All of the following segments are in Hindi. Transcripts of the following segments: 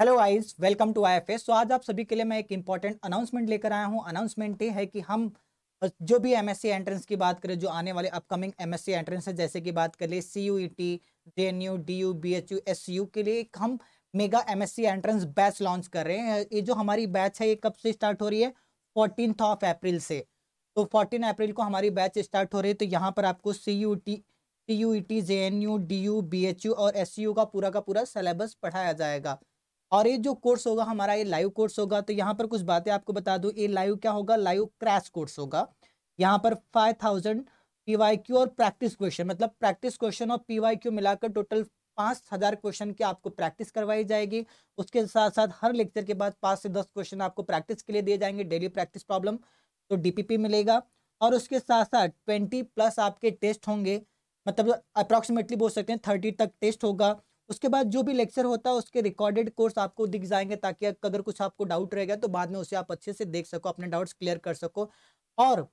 hello guys welcome to I so आज आप सभी के लिए मैं एक इंपॉर्टेंट अनाउंसमेंट लेकर आया हूँ अनाउंसमेंट ये है कि हम जो भी एमएससी एंट्रेंस की बात करें जो आने वाले अपकमिंग एमएससी एंट्रेंस है जैसे कि बात कर ले C U E T J N U D U B H U S U के लिए एक हम mega MSc entrance batch launch कर रहे हैं ये जो हमारी बैच है ये कब से स्टार्ट हो रही है फोर्टीन ऑफ अप्रैल से तो फोर्टीन अप्रैल को हमारी बैच स्टार्ट हो रही है तो यहाँ पर आपको C U T C U E T J N U D U B H U और एस यू का पूरा का पूरा सिलेबस पढ़ाया जाएगा और ये जो कोर्स होगा हमारा ये लाइव कोर्स होगा तो यहाँ पर कुछ बातें आपको बता दूँ ये लाइव क्या होगा लाइव क्रैश कोर्स होगा यहाँ पर फाइव थाउजेंड पीवाई क्यू और प्रैक्टिस क्वेश्चन मतलब प्रैक्टिस क्वेश्चन और पी वाई क्यू मिलाकर टोटल पाँच हज़ार क्वेश्चन की आपको प्रैक्टिस करवाई जाएगी उसके साथ साथ हर लेक्चर के बाद पाँच से दस क्वेश्चन आपको प्रैक्टिस के लिए दिए जाएंगे डेली प्रैक्टिस प्रॉब्लम तो डीपीपी मिलेगा और उसके साथ साथ ट्वेंटी प्लस आपके टेस्ट होंगे मतलब अप्रॉक्सीमेटली बोल सकते हैं थर्टी तक टेस्ट होगा उसके बाद जो भी लेक्चर होता है उसके रिकॉर्डेड कोर्स आपको दिख जाएंगे ताकि अगर कुछ आपको डाउट रहेगा तो बाद में उसे आप अच्छे से देख सको अपने डाउट्स क्लियर कर सको और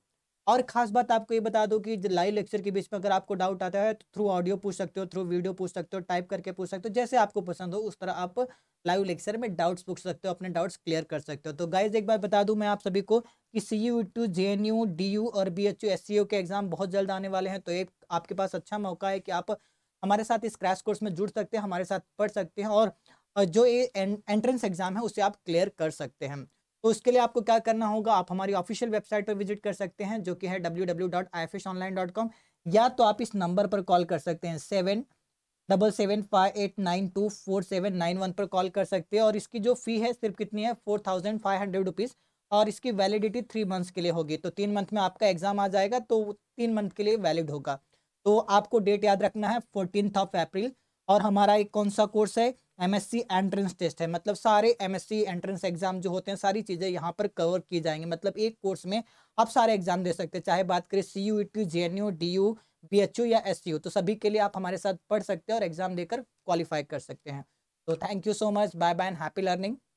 और खास बात आपको ये बता दो कि लाइव लेक्चर के बीच में अगर आपको डाउट आता है तो थ्रू ऑडियो पूछ सकते हो थ्रू वीडियो पूछ सकते हो टाइप करके पूछ सकते हो जैसे आपको पसंद हो उस तरह आप लाइव लेक्चर में डाउट्स पूछ सकते हो अपने डाउट्स क्लियर कर सकते हो तो गाइज एक बार बता दूं मैं आप सभी को कि C U two J N U D U और B H U S C U के एग्जाम बहुत जल्द आने वाले हैं तो एक आपके पास अच्छा मौका है कि आप हमारे साथ इस क्रैश कोर्स में जुड़ सकते हैं हमारे साथ पढ़ सकते हैं और जो ये एंट्रेंस एग्जाम है उसे आप क्लियर कर सकते हैं तो उसके लिए आपको क्या करना होगा आप हमारी ऑफिशियल वेबसाइट पर विजिट कर सकते हैं जो कि है डब्ल्यू या तो आप इस नंबर पर कॉल कर सकते हैं seven double seven five eight nine two four seven nine one पर कॉल कर सकते हैं और इसकी जो फी है सिर्फ कितनी है four thousand five hundred rupees और इसकी वैलिडिटी थ्री मंथ्स के लिए होगी तो तीन मंथ में आपका एग्ज़ाम आ जाएगा तो तीन मंथ के लिए वैलिड होगा तो आपको डेट याद रखना है फोर्टीन ऑफ अप्रैल और हमारा एक कौन सा कोर्स है एमएससी एंट्रेंस टेस्ट है मतलब सारे एमएससी एंट्रेंस एग्जाम जो होते हैं सारी चीज़ें यहाँ पर कवर की जाएंगी मतलब एक कोर्स में आप सारे एग्जाम दे सकते हैं चाहे बात करें C U T J N U D U B H U या एस यू तो सभी के लिए आप हमारे साथ पढ़ सकते हैं और एग्जाम देकर क्वालिफाई कर सकते हैं तो thank you so much bye bye and happy learning